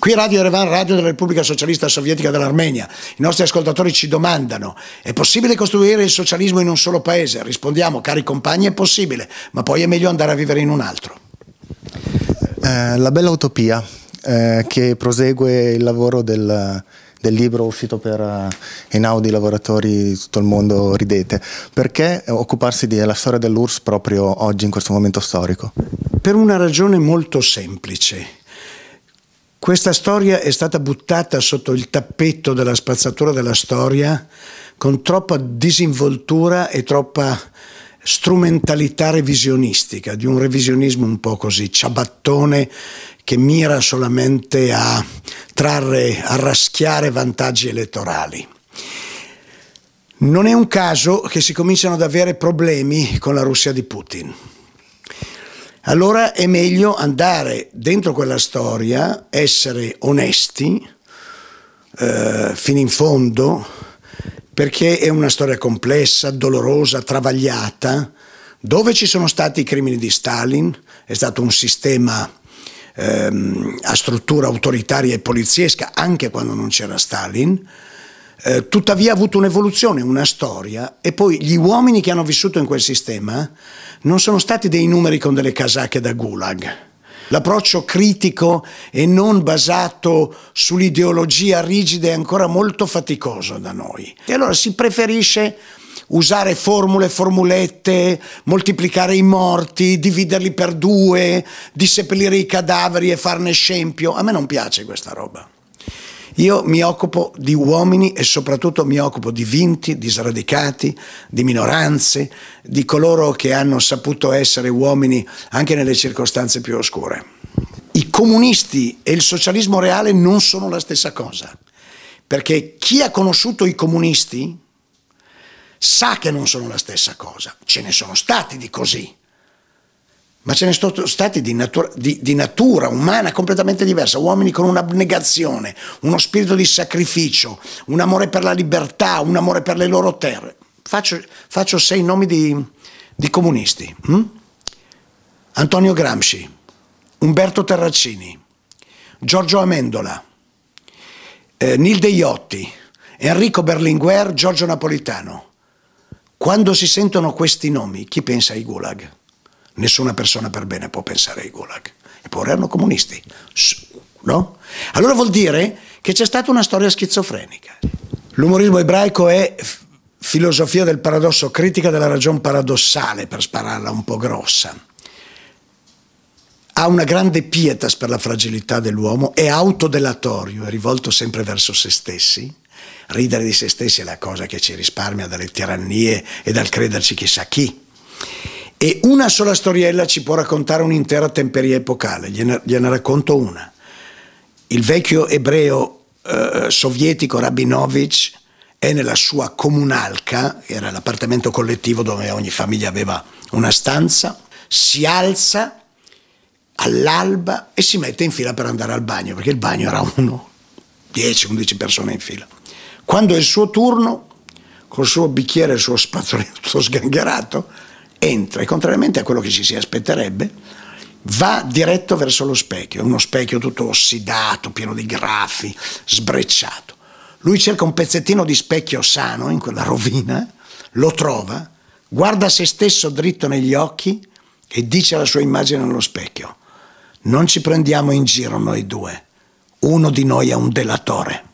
Qui Radio Erevan, radio della Repubblica Socialista Sovietica dell'Armenia, i nostri ascoltatori ci domandano, è possibile costruire il socialismo in un solo paese? Rispondiamo, cari compagni, è possibile, ma poi è meglio andare a vivere in un altro. Eh, la bella utopia eh, che prosegue il lavoro del, del libro uscito per uh, eh, Enaudi, lavoratori di tutto il mondo ridete. Perché occuparsi della storia dell'URSS proprio oggi, in questo momento storico? Per una ragione molto semplice questa storia è stata buttata sotto il tappeto della spazzatura della storia con troppa disinvoltura e troppa strumentalità revisionistica, di un revisionismo un po' così ciabattone che mira solamente a trarre, a raschiare vantaggi elettorali. Non è un caso che si cominciano ad avere problemi con la Russia di Putin allora è meglio andare dentro quella storia, essere onesti eh, fino in fondo, perché è una storia complessa, dolorosa, travagliata, dove ci sono stati i crimini di Stalin, è stato un sistema ehm, a struttura autoritaria e poliziesca anche quando non c'era Stalin, eh, tuttavia ha avuto un'evoluzione, una storia e poi gli uomini che hanno vissuto in quel sistema non sono stati dei numeri con delle casacche da gulag. L'approccio critico e non basato sull'ideologia rigida è ancora molto faticoso da noi. E allora si preferisce usare formule, formulette, moltiplicare i morti, dividerli per due, disseppellire i cadaveri e farne scempio. A me non piace questa roba. Io mi occupo di uomini e soprattutto mi occupo di vinti, di sradicati, di minoranze, di coloro che hanno saputo essere uomini anche nelle circostanze più oscure. I comunisti e il socialismo reale non sono la stessa cosa, perché chi ha conosciuto i comunisti sa che non sono la stessa cosa, ce ne sono stati di così ma ce ne sono stati di natura, di, di natura, umana completamente diversa, uomini con un'abnegazione, uno spirito di sacrificio, un amore per la libertà, un amore per le loro terre. Faccio, faccio sei nomi di, di comunisti. Hm? Antonio Gramsci, Umberto Terracini, Giorgio Amendola, eh, Nil Deiotti, Enrico Berlinguer, Giorgio Napolitano. Quando si sentono questi nomi, chi pensa ai gulag? Nessuna persona per bene può pensare ai gulag. eppure erano comunisti. No? Allora vuol dire che c'è stata una storia schizofrenica. L'umorismo ebraico è filosofia del paradosso, critica della ragione paradossale, per spararla un po' grossa. Ha una grande pietas per la fragilità dell'uomo, è autodelatorio, è rivolto sempre verso se stessi. Ridere di se stessi è la cosa che ci risparmia dalle tirannie e dal crederci chissà chi. E una sola storiella ci può raccontare un'intera temperia epocale, gliene, gliene, racconto una. Il vecchio ebreo eh, sovietico Rabinovich è nella sua comunalca, era l'appartamento collettivo dove ogni famiglia aveva una stanza, si alza all'alba e si mette in fila per andare al bagno, perché il bagno era uno, 10-11 persone in fila. Quando è il suo turno, col suo bicchiere e il suo spazzolino tutto sgangherato, entra e contrariamente a quello che ci si aspetterebbe, va diretto verso lo specchio, è uno specchio tutto ossidato, pieno di graffi, sbrecciato. Lui cerca un pezzettino di specchio sano in quella rovina, lo trova, guarda se stesso dritto negli occhi e dice alla sua immagine nello specchio, non ci prendiamo in giro noi due, uno di noi è un delatore.